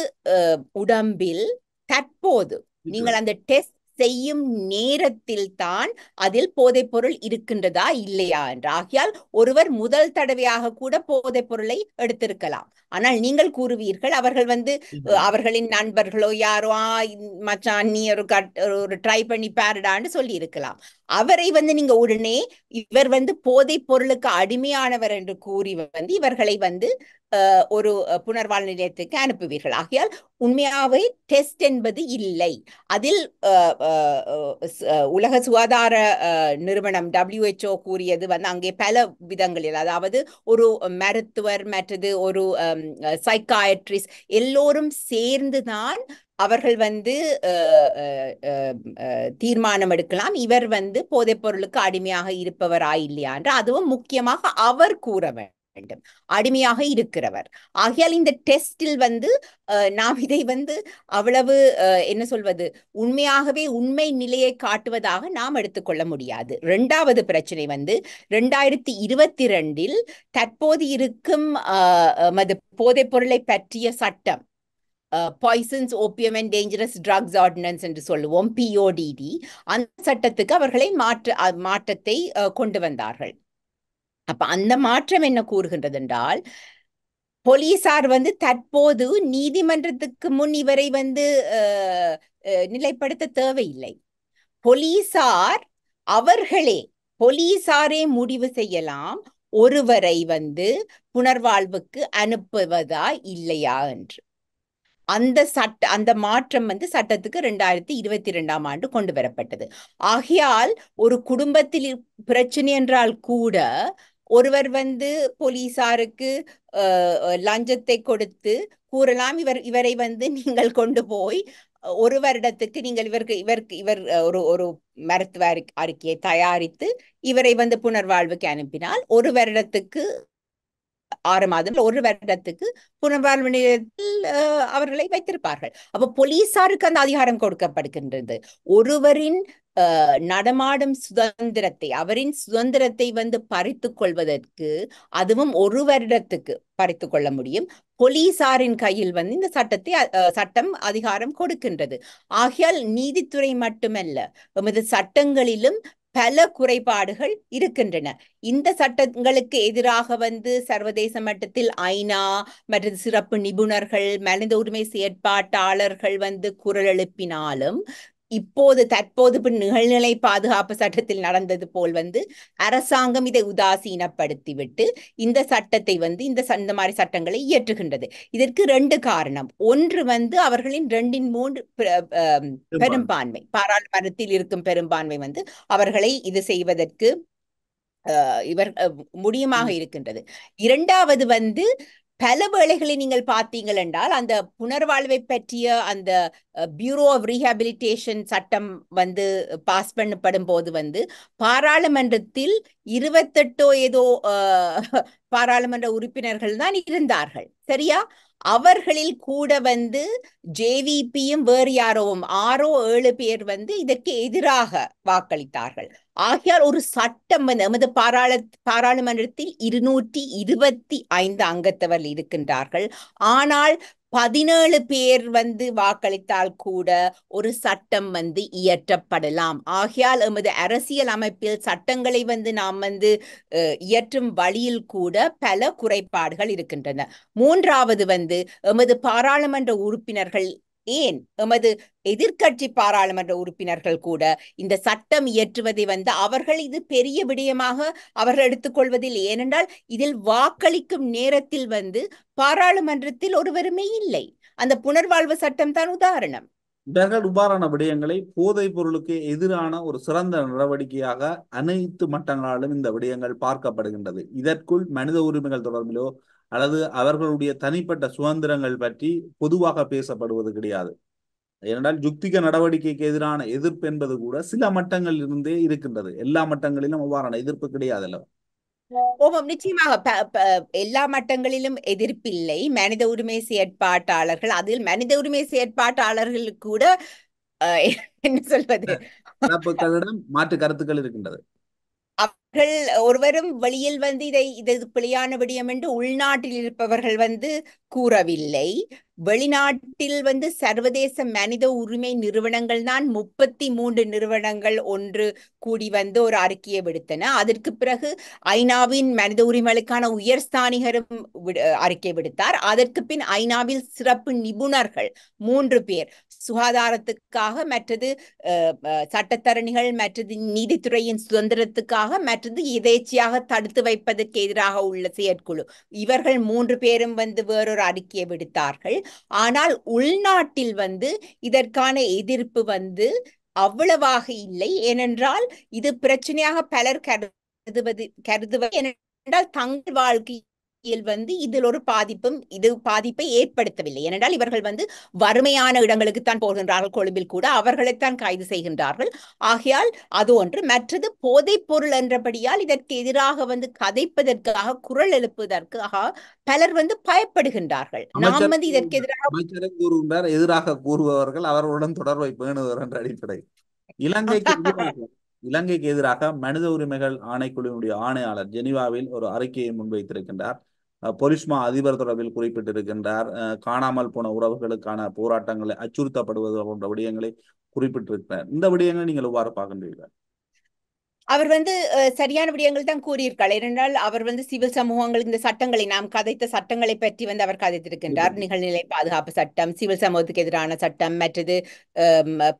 உடம்பில் தற்போது நீங்கள் அந்த டெஸ்ட் செய்யும் நேரத்தில் தான் அதில் போதைப் பொருள் இருக்கின்றதா இல்லையா என்று ஆகியால் ஒருவர் முதல் தடவையாக கூட போதைப் பொருளை எடுத்திருக்கலாம் ஆனால் நீங்கள் கூறுவீர்கள் அவர்கள் வந்து அவர்களின் நண்பர்களோ யாரோ மச்சான் நீ ஒரு ஒரு ட்ரை பண்ணி பாருடான்னு சொல்லி இருக்கலாம் அவரை வந்து நீங்க உடனே இவர் வந்து போதைப் பொருளுக்கு அடிமையானவர் என்று கூறி வந்து இவர்களை வந்து ஒரு புனர்வாழ் நிலையத்துக்கு அனுப்புவீர்கள் ஆகையால் உண்மையாவே டெஸ்ட் என்பது இல்லை அதில் உலக சுகாதார நிறுவனம் டபிள்யூஹெச்ஓ கூறியது வந்து அங்கே பல விதங்களில் அதாவது ஒரு மருத்துவர் மற்றது ஒரு சைக்காட்ரிஸ்ட் எல்லோரும் சேர்ந்துதான் அவர்கள் வந்து தீர்மானம் எடுக்கலாம் இவர் வந்து போதைப் பொருளுக்கு அடிமையாக இருப்பவரா இல்லையா என்று அதுவும் முக்கியமாக அவர் கூற வேண்டும் அடிமையாக இருக்கிறவர் ஆகையால் இந்த டெஸ்டில் வந்து நாம் இதை வந்து அவ்வளவு என்ன சொல்வது உண்மையாகவே உண்மை நிலையை காட்டுவதாக நாம் எடுத்துக்கொள்ள முடியாது ரெண்டாவது பிரச்சனை வந்து ரெண்டாயிரத்தி இருபத்தி ரெண்டில் தற்போது இருக்கும் மது போதைப் பொருளை பற்றிய சட்டம் poisons opium and dangerous drugs ordinance என்று சொல்லுவோம் பிஓடிடி அந்த சட்டத்துக்கு அவர்களை மாற்ற மாற்றத்தை கொண்டு வந்தார்கள் அப்ப அந்த மாற்றம் என்ன கூறுகின்றது என்றால் போலீசார் வந்து தற்போது நீதிமன்றத்துக்கு முன் இவரை வந்து நிலைப்படுத்த தேவையில்லை போலீசார் அவர்களே போலீசாரே முடிவு செய்யலாம் ஒருவரை வந்து புனர்வாழ்வுக்கு அனுப்புவதா இல்லையா என்று அந்த சட்ட அந்த மாற்றம் வந்து சட்டத்துக்கு ரெண்டாயிரத்தி இருபத்தி ரெண்டாம் ஆண்டு கொண்டு வரப்பட்டது ஆகையால் ஒரு குடும்பத்தில் பிரச்சனை என்றால் கூட ஒருவர் வந்து போலீசாருக்கு லஞ்சத்தை கொடுத்து கூறலாம் இவர் இவரை வந்து நீங்கள் கொண்டு போய் ஒரு வருடத்துக்கு நீங்கள் இவருக்கு இவருக்கு இவர் ஒரு ஒரு மருத்துவ அறிக்கையை தயாரித்து இவரை வந்து புனர்வாழ்வுக்கு அனுப்பினால் ஒரு வருடத்துக்கு ஆறு மாதம் ஒரு வருடத்துக்கு புனர்வாழ்வு நிலையத்தில் அவர்களை வைத்திருப்பார்கள் அப்போ போலீசாருக்கு அந்த அதிகாரம் கொடுக்கப்படுகின்றது ஒருவரின் நடமாடும் சுதந்திரத்தை அவரின் சுதந்திரத்தை வந்து பறித்து கொள்வதற்கு அதுவும் ஒரு வருடத்துக்கு பறித்து கொள்ள முடியும் போலீசாரின் கையில் வந்து இந்த சட்டத்தை சட்டம் அதிகாரம் கொடுக்கின்றது ஆகையால் நீதித்துறை மட்டுமல்ல எமது சட்டங்களிலும் பல குறைபாடுகள் இருக்கின்றன இந்த சட்டங்களுக்கு எதிராக வந்து சர்வதேச மட்டத்தில் ஐநா மற்றும் சிறப்பு நிபுணர்கள் மனித உரிமை செயற்பாட்டாளர்கள் வந்து குரல் எழுப்பினாலும் இப்போது தற்போது பின் நிகழ்நிலை பாதுகாப்பு சட்டத்தில் நடந்தது போல் வந்து அரசாங்கம் இதை உதாசீனப்படுத்திவிட்டு இந்த சட்டத்தை வந்து இந்த இந்த மாதிரி சட்டங்களை இயற்றுகின்றது இதற்கு ரெண்டு காரணம் ஒன்று வந்து அவர்களின் ரெண்டின் மூன்று பெரும்பான்மை பாராளுமன்றத்தில் இருக்கும் பெரும்பான்மை வந்து அவர்களை இது செய்வதற்கு இவர் முடியமாக இருக்கின்றது இரண்டாவது வந்து பல வேளைகளை நீங்கள் பார்த்தீங்கள் என்றால் அந்த புனர்வாழ்வை பற்றிய அந்த பியூரோ ஆஃப் ரீஹாபிலிட்டேஷன் சட்டம் வந்து பாஸ் பண்ணப்படும் போது வந்து பாராளுமன்றத்தில் இருபத்தெட்டோ ஏதோ பாராளுமன்ற உறுப்பினர்கள் தான் இருந்தார்கள் சரியா அவர்களில் கூட வந்து ஜேவிபியும் வேறு யாரோவும் ஆறோ ஏழு பேர் வந்து இதற்கு எதிராக வாக்களித்தார்கள் ஆகையால் ஒரு சட்டம் நமது பாராள பாராளுமன்றத்தில் இருநூற்றி இருபத்தி ஐந்து அங்கத்தவர் இருக்கின்றார்கள் ஆனால் பதினேழு பேர் வந்து வாக்களித்தால் கூட ஒரு சட்டம் வந்து இயற்றப்படலாம் ஆகையால் எமது அரசியல் அமைப்பில் சட்டங்களை வந்து நாம் வந்து இயற்றும் வழியில் கூட பல குறைபாடுகள் இருக்கின்றன மூன்றாவது வந்து எமது பாராளுமன்ற உறுப்பினர்கள் ஏன் எமது எதிர்கட்சி பாராளுமன்ற உறுப்பினர்கள் கூட இந்த சட்டம் இயற்றுவதை வந்து அவர்கள் இது பெரிய விடயமாக அவர்கள் எடுத்துக்கொள்வதில் ஏனென்றால் இதில் வாக்களிக்கும் நேரத்தில் வந்து பாராளுமன்றத்தில் ஒருவருமே இல்லை அந்த புனர்வாழ்வு சட்டம் தான் உதாரணம் இவர்கள் உபாரண விடயங்களை போதைப் பொருளுக்கு எதிரான ஒரு சிறந்த நடவடிக்கையாக அனைத்து மட்டங்களாலும் இந்த விடயங்கள் பார்க்கப்படுகின்றது இதற்குள் மனித உரிமைகள் தொடர்பிலோ அல்லது அவர்களுடைய தனிப்பட்ட சுதந்திரங்கள் பற்றி பொதுவாக பேசப்படுவது கிடையாது ஏனென்றால் யுக்திக நடவடிக்கைக்கு எதிரான எதிர்ப்பு என்பது கூட சில மட்டங்களில் இருந்தே இருக்கின்றது எல்லா மட்டங்களிலும் அவ்வாறான எதிர்ப்பு கிடையாது அல்லவா ஓமம் நிச்சயமாக எல்லா மட்டங்களிலும் எதிர்ப்பில்லை மனித உரிமை செயற்பாட்டாளர்கள் அதில் மனித உரிமை செயற்பாட்டாளர்கள் கூட என்ன சொல்வது மாற்று கருத்துக்கள் இருக்கின்றது அவர்கள் ஒருவரும் வெளியில் வந்து இதை இது பிழையான விடியம் என்று உள்நாட்டில் இருப்பவர்கள் வந்து கூறவில்லை வெளிநாட்டில் வந்து சர்வதேச மனித உரிமை நிறுவனங்கள் தான் முப்பத்தி மூன்று நிறுவனங்கள் ஒன்று கூடி வந்து ஒரு அறிக்கையை விடுத்தன அதற்கு பிறகு ஐநாவின் மனித உரிமைகளுக்கான உயர்ஸ்தானிகரும் அறிக்கை விடுத்தார் அதற்கு பின் ஐநாவில் சிறப்பு நிபுணர்கள் மூன்று பேர் சுகாதாரத்துக்காக மற்றது சட்டத்தரணிகள் மற்றது நீதித்துறையின் சுதந்திரத்துக்காக மற்றது எதேச்சியாக தடுத்து வைப்பதற்கு எதிராக உள்ள செயற்குழு இவர்கள் மூன்று பேரும் வந்து வேறொரு அறிக்கையை விடுத்தார்கள் ஆனால் உள்நாட்டில் வந்து இதற்கான எதிர்ப்பு வந்து அவ்வளவாக இல்லை ஏனென்றால் இது பிரச்சனையாக பலர் கருதுவது கருதுவது ஏனென்றால் தங்கள் வாழ்க்கை அரசியல் வந்து இதில் ஒரு பாதிப்பும் இது பாதிப்பை ஏற்படுத்தவில்லை ஏனென்றால் இவர்கள் வந்து வறுமையான இடங்களுக்கு தான் போகின்றார்கள் கொழும்பில் கூட அவர்களைத்தான் கைது செய்கின்றார்கள் ஆகையால் அது ஒன்று மற்றது போதைப் பொருள் என்றபடியால் இதற்கு எதிராக வந்து கதைப்பதற்காக குரல் எழுப்புவதற்காக பலர் வந்து பயப்படுகின்றார்கள் நாம் வந்து இதற்கு எதிராக கூறுகின்றார் எதிராக கூறுபவர்கள் அவர்களுடன் தொடர்பை பேணுவர் என்ற அடிப்படை இலங்கைக்கு இலங்கைக்கு எதிராக மனித உரிமைகள் ஆணைக்குழுவினுடைய ஆணையாளர் ஜெனிவாவில் ஒரு அறிக்கையை முன்வைத்திருக்கின்றார் பொலிஸ்மா அதிபர் தொடர்பில் குறிப்பிட்டிருக்கின்றார் காணாமல் போன உறவுகளுக்கான போராட்டங்களை அச்சுறுத்தப்படுவது போன்ற விடயங்களை குறிப்பிட்டிருக்கிறார் இந்த விடயங்களை நீங்கள் எவ்வாறு பார்க்கின்றீர்கள் அவர் வந்து சரியான விடயங்கள் தான் கூறியிருக்கார் ஏனென்றால் அவர் வந்து சிவில் சமூகங்களுக்கு இந்த சட்டங்களை நாம் கதைத்த சட்டங்களை பற்றி வந்து அவர் கதைத்திருக்கின்றார் நிகழ்நிலை பாதுகாப்பு சட்டம் சிவில் சமூகத்துக்கு எதிரான சட்டம் மற்றது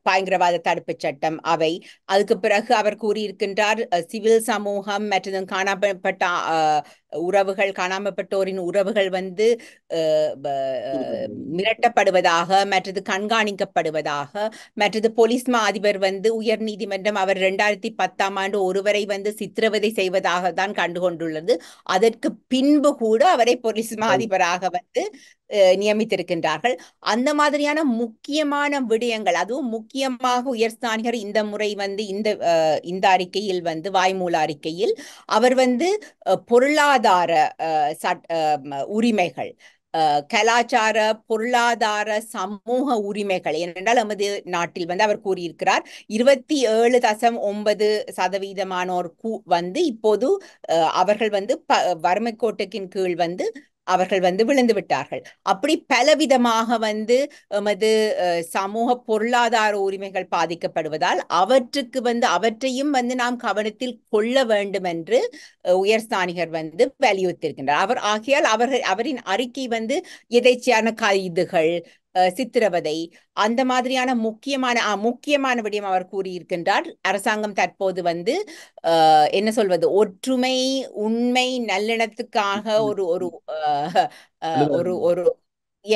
பயங்கரவாத தடுப்பு சட்டம் அவை அதுக்கு பிறகு அவர் கூறியிருக்கின்றார் சிவில் சமூகம் மற்றதும் காணப்பட்ட உறவுகள் காணாமப்பட்டோரின் உறவுகள் வந்து மிரட்டப்படுவதாக மற்றது கண்காணிக்கப்படுவதாக மற்றது போலீஸ் மா அதிபர் வந்து உயர் நீதிமன்றம் அவர் இரண்டாயிரத்தி பத்தாம் ஆண்டு ஒருவரை வந்து சித்திரவதை செய்வதாக தான் கண்டுகொண்டுள்ளது அதற்கு பின்பு கூட அவரை போலீஸ் மா அதிபராக வந்து நியமித்திருக்கின்றார்கள் அந்த மாதிரியான முக்கியமான விடயங்கள் அதுவும் முக்கியமாக உயர்ஸ்தானிகர் இந்த முறை வந்து இந்த இந்த அறிக்கையில் வந்து வாய்மூல அறிக்கையில் அவர் வந்து பொருளாதார உரிமைகள் கலாச்சார பொருளாதார சமூக உரிமைகள் ஏனென்றால் நமது நாட்டில் வந்து அவர் கூறியிருக்கிறார் இருபத்தி ஏழு தசம் ஒன்பது சதவீதமானோர் வந்து இப்போது அவர்கள் வந்து வறுமை கோட்டுக்கின் கீழ் வந்து அவர்கள் வந்து விழுந்து விட்டார்கள் அப்படி பலவிதமாக வந்து எமது சமூக பொருளாதார உரிமைகள் பாதிக்கப்படுவதால் அவற்றுக்கு வந்து அவற்றையும் வந்து நாம் கவனத்தில் கொள்ள வேண்டும் என்று உயர்ஸ்தானிகர் வந்து வலியுறுத்தியிருக்கின்றார் அவர் ஆகியால் அவர்கள் அவரின் அறிக்கை வந்து எதேச்சியான கைதுகள் சித்திரவதை அந்த மாதிரியான முக்கியமான முக்கியமான விடயம் அவர் கூறியிருக்கின்றார் அரசாங்கம் தற்போது வந்து என்ன சொல்வது ஒற்றுமை உண்மை நல்லெண்ணத்துக்காக ஒரு ஒரு ஒரு ஒரு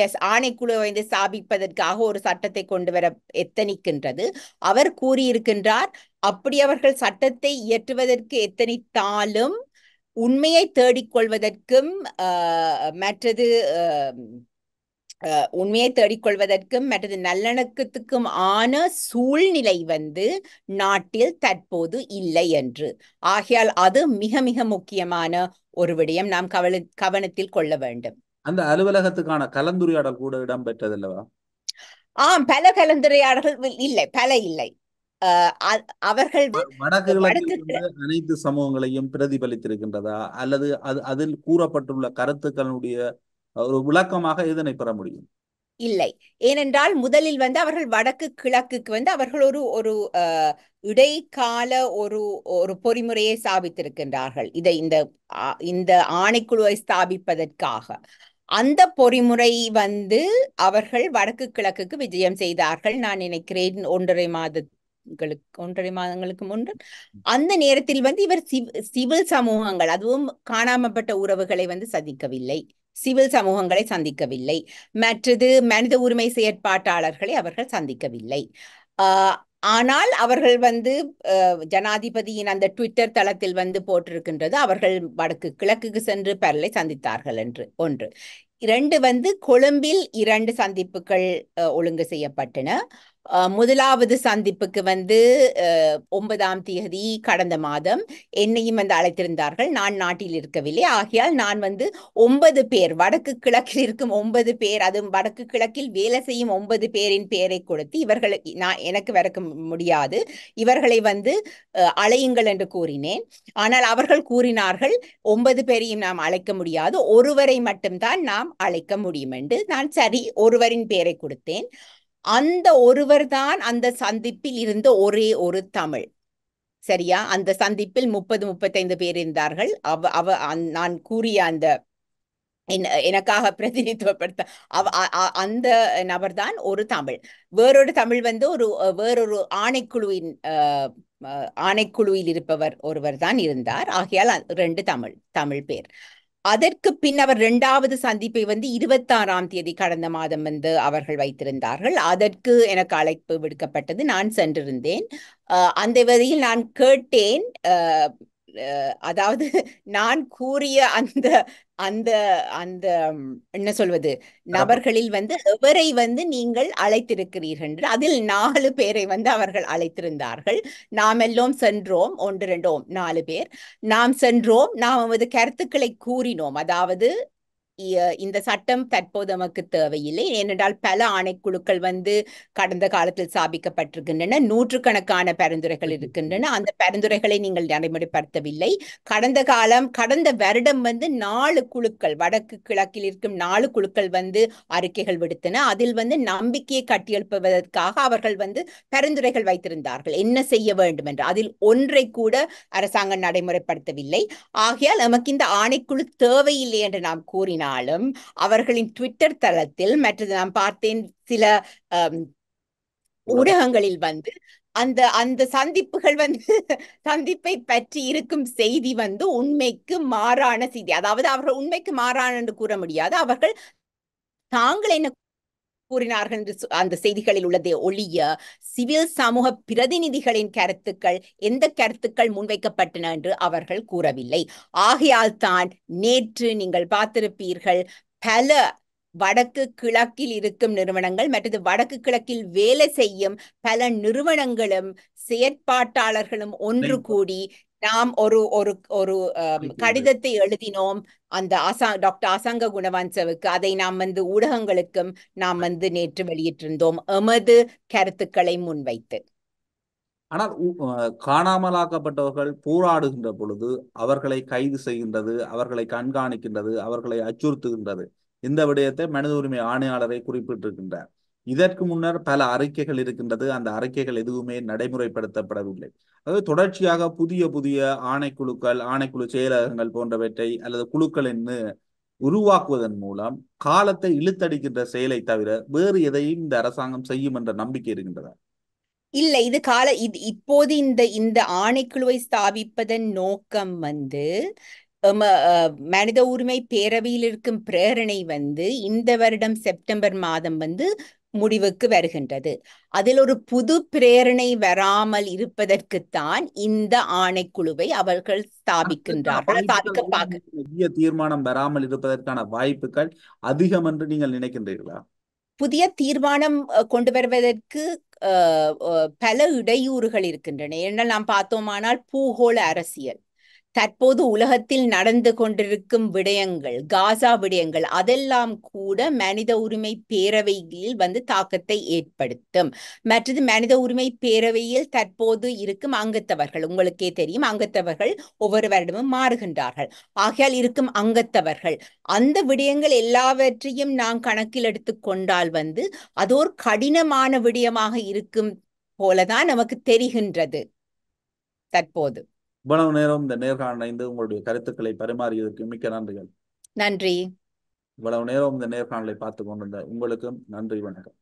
எஸ் ஆணைக்குழு வந்து ஸ்தாபிப்பதற்காக ஒரு சட்டத்தை கொண்டு வர எத்தனிக்கின்றது அவர் கூறியிருக்கின்றார் அப்படி அவர்கள் சட்டத்தை இயற்றுவதற்கு எத்தனித்தாலும் உண்மையை தேடிக்கொள்வதற்கும் மற்றது உண்மையை தேடிக்கொள்வதற்கும் மற்றது நல்லிணக்கத்துக்கும் ஆன சூழ்நிலை வந்து நாட்டில் தற்போது இல்லை என்று ஆகையால் அது மிக மிக முக்கியமான ஒரு விடயம் நாம் கவல கவனத்தில் கொள்ள வேண்டும் அந்த அலுவலகத்துக்கான கலந்துரையாடல் கூட இடம்பெற்றதில்லவா ஆம் பல கலந்துரையாடல்கள் இல்லை பல இல்லை அவர்கள் அனைத்து சமூகங்களையும் பிரதிபலித்திருக்கின்றதா அல்லது அது அதில் கூறப்பட்டுள்ள கருத்துக்களுடைய ஒரு விளக்கமாக இதனை பெற முடியும் இல்லை ஏனென்றால் முதலில் வந்து அவர்கள் வடக்கு கிழக்குக்கு வந்து அவர்கள் ஒரு ஒரு இடைக்கால ஒரு ஒரு பொறிமுறையை ஸ்தாபித்திருக்கின்றார்கள் இதை இந்த இந்த ஆணைக்குழுவை ஸ்தாபிப்பதற்காக அந்த பொறிமுறை வந்து அவர்கள் வடக்கு கிழக்குக்கு விஜயம் செய்தார்கள் நான் நினைக்கிறேன் ஒன்றரை மாத ஒன்றரை மாதங்களுக்கு முன்பு அந்த நேரத்தில் வந்து இவர் சிவில் சமூகங்கள் அதுவும் காணாமப்பட்ட உறவுகளை வந்து சதிக்கவில்லை சிவில் சமூகங்களை சந்திக்கவில்லை மற்றது மனித உரிமை செயற்பாட்டாளர்களை அவர்கள் சந்திக்கவில்லை ஆனால் அவர்கள் வந்து ஜனாதிபதியின் அந்த ட்விட்டர் தளத்தில் வந்து போட்டிருக்கின்றது அவர்கள் வடக்கு கிழக்குக்கு சென்று பரலை சந்தித்தார்கள் என்று ஒன்று இரண்டு வந்து கொழும்பில் இரண்டு சந்திப்புகள் ஒழுங்கு செய்யப்பட்டன முதலாவது சந்திப்புக்கு வந்து ஒன்பதாம் தேதி கடந்த மாதம் என்னையும் வந்து அழைத்திருந்தார்கள் நான் நாட்டில் இருக்கவில்லை ஆகையால் நான் வந்து ஒன்பது பேர் வடக்கு கிழக்கில் இருக்கும் ஒன்பது பேர் அதுவும் வடக்கு கிழக்கில் வேலை செய்யும் ஒன்பது பேரின் பெயரை கொடுத்து இவர்களை நான் எனக்கு வரக்க முடியாது இவர்களை வந்து அழையுங்கள் என்று கூறினேன் ஆனால் அவர்கள் கூறினார்கள் ஒன்பது பேரையும் நாம் அழைக்க முடியாது ஒருவரை மட்டும்தான் நாம் அழைக்க முடியும் என்று நான் சரி ஒருவரின் பெயரை கொடுத்தேன் அந்த ஒருவர்தான் அந்த சந்திப்பில் இருந்த ஒரே ஒரு தமிழ் சரியா அந்த சந்திப்பில் முப்பது முப்பத்தைந்து பேர் இருந்தார்கள் அவ அவ நான் கூறிய அந்த எனக்காக பிரதிநிதித்துவப்படுத்த அவ அந்த நபர் தான் ஒரு தமிழ் வேறொரு தமிழ் வந்து ஒரு வேறொரு ஆணைக்குழுவின் ஆணைக்குழுவில் இருப்பவர் ஒருவர் தான் இருந்தார் ஆகையால் ரெண்டு தமிழ் தமிழ் பேர் அதற்கு பின் அவர் இரண்டாவது சந்திப்பை வந்து இருபத்தாறாம் தேதி கடந்த மாதம் வந்து அவர்கள் வைத்திருந்தார்கள் அதற்கு எனக்கு அழைப்பு விடுக்கப்பட்டது நான் சென்றிருந்தேன் அந்த வகையில் நான் கேட்டேன் அதாவது நான் கூறிய அந்த அந்த அந்த என்ன சொல்வது நபர்களில் வந்து எவரை வந்து நீங்கள் அழைத்திருக்கிறீர்கள் அதில் நாலு பேரை வந்து அவர்கள் அழைத்திருந்தார்கள் நாம் எல்லோம் சென்றோம் ஒன்று ரெண்டோம் நாலு பேர் நாம் சென்றோம் நாம் அவது கருத்துக்களை கூறினோம் அதாவது இந்த சட்டம் தற்போது நமக்கு தேவையில்லை ஏனென்றால் பல ஆணைக்குழுக்கள் வந்து கடந்த காலத்தில் ஸ்தாபிக்கப்பட்டிருக்கின்றன நூற்றுக்கணக்கான பரிந்துரைகள் இருக்கின்றன அந்த பரிந்துரைகளை நீங்கள் நடைமுறைப்படுத்தவில்லை கடந்த காலம் கடந்த வருடம் வந்து நாலு குழுக்கள் வடக்கு கிழக்கில் இருக்கும் நாலு குழுக்கள் வந்து அறிக்கைகள் விடுத்தன அதில் வந்து நம்பிக்கையை கட்டியெழுப்புவதற்காக அவர்கள் வந்து பரிந்துரைகள் வைத்திருந்தார்கள் என்ன செய்ய வேண்டும் என்று அதில் ஒன்றை கூட அரசாங்கம் நடைமுறைப்படுத்தவில்லை ஆகையால் நமக்கு இந்த ஆணைக்குழு தேவையில்லை என்று நாம் கூறினார் ஆனாலும் அவர்களின் ட்விட்டர் தளத்தில் மற்றது நான் பார்த்தேன் சில ஊடகங்களில் வந்து அந்த அந்த சந்திப்புகள் வந்து (laughs) சந்திப்பை பற்றி இருக்கும் செய்தி வந்து உண்மைக்கு மாறான செய்தி அதாவது அவர்கள் உண்மைக்கு மாறான என்று கூற முடியாது அவர்கள் தாங்கள் என்ன கூறினார்கள் என்று அந்த செய்திகளில் உள்ளதே ஒழிய சிவில் சமூக பிரதிநிதிகளின் கருத்துக்கள் எந்த கருத்துக்கள் முன்வைக்கப்பட்டன என்று அவர்கள் கூறவில்லை ஆகையால் தான் நேற்று நீங்கள் பார்த்திருப்பீர்கள் பல வடக்கு கிழக்கில் இருக்கும் நிறுவனங்கள் மற்றது வடக்கு கிழக்கில் வேலை செய்யும் பல நிறுவனங்களும் செயற்பாட்டாளர்களும் ஒன்று கூடி நாம் ஒரு ஒரு ஒரு கடிதத்தை எழுதினோம் அந்த ஆசா டாக்டர் ஆசாங்க குணவான்சவுக்கு அதை நாம் வந்து ஊடகங்களுக்கும் நாம் வந்து நேற்று வெளியிட்டிருந்தோம் எமது கருத்துக்களை முன்வைத்து ஆனால் காணாமலாக்கப்பட்டவர்கள் போராடுகின்ற பொழுது அவர்களை கைது செய்கின்றது அவர்களை கண்காணிக்கின்றது அவர்களை அச்சுறுத்துகின்றது இந்த விடயத்தை மனித உரிமை ஆணையாளரை குறிப்பிட்டிருக்கின்றார் இதற்கு முன்னர் பல அறிக்கைகள் இருக்கின்றது அந்த அறிக்கைகள் எதுவுமே நடைமுறைப்படுத்தப்படவில்லை அதாவது தொடர்ச்சியாக புதிய புதிய ஆணைக்குழுக்கள் ஆணைக்குழு செயலகங்கள் போன்றவற்றை அல்லது குழுக்கள் என்று உருவாக்குவதன் மூலம் காலத்தை இழுத்தடிக்கின்ற செயலை தவிர வேறு எதையும் இந்த அரசாங்கம் செய்யும் என்ற நம்பிக்கை இருக்கின்றதா இல்ல இது கால இது இப்போது இந்த இந்த ஆணைக்குழுவை ஸ்தாபிப்பதன் நோக்கம் வந்து மனித உரிமை பேரவையில் இருக்கும் பிரேரணை வந்து இந்த வருடம் செப்டம்பர் மாதம் வந்து முடிவுக்கு வருகின்றது அதில் ஒரு புது பிரேரணை வராமல் இருப்பதற்குத்தான் இந்த ஆணைக்குழுவை அவர்கள் ஸ்தாபிக்கின்றார்கள் தீர்மானம் வராமல் இருப்பதற்கான வாய்ப்புகள் அதிகம் என்று நீங்கள் நினைக்கின்றீர்களா புதிய தீர்மானம் கொண்டு வருவதற்கு பல இடையூறுகள் இருக்கின்றன ஏன்னா நாம் பார்த்தோமானால் பூகோள அரசியல் தற்போது உலகத்தில் நடந்து கொண்டிருக்கும் விடயங்கள் காசா விடயங்கள் அதெல்லாம் கூட மனித உரிமை பேரவையில் வந்து தாக்கத்தை ஏற்படுத்தும் மற்றது மனித உரிமை பேரவையில் தற்போது இருக்கும் அங்கத்தவர்கள் உங்களுக்கே தெரியும் அங்கத்தவர்கள் ஒவ்வொரு வருடமும் மாறுகின்றார்கள் ஆகையால் இருக்கும் அங்கத்தவர்கள் அந்த விடயங்கள் எல்லாவற்றையும் நாம் கணக்கில் எடுத்துக்கொண்டால் வந்து அது ஒரு கடினமான விடயமாக இருக்கும் போலதான் நமக்கு தெரிகின்றது தற்போது இவ்வளவு நேரம் இந்த நேர்காணல் இணைந்து உங்களுடைய கருத்துக்களை பரிமாறியதற்கு மிக்க நன்றிகள் நன்றி இவ்வளவு நேரம் இந்த நேர்காணலை பார்த்து கொண்டிருந்த உங்களுக்கும் நன்றி வணக்கம்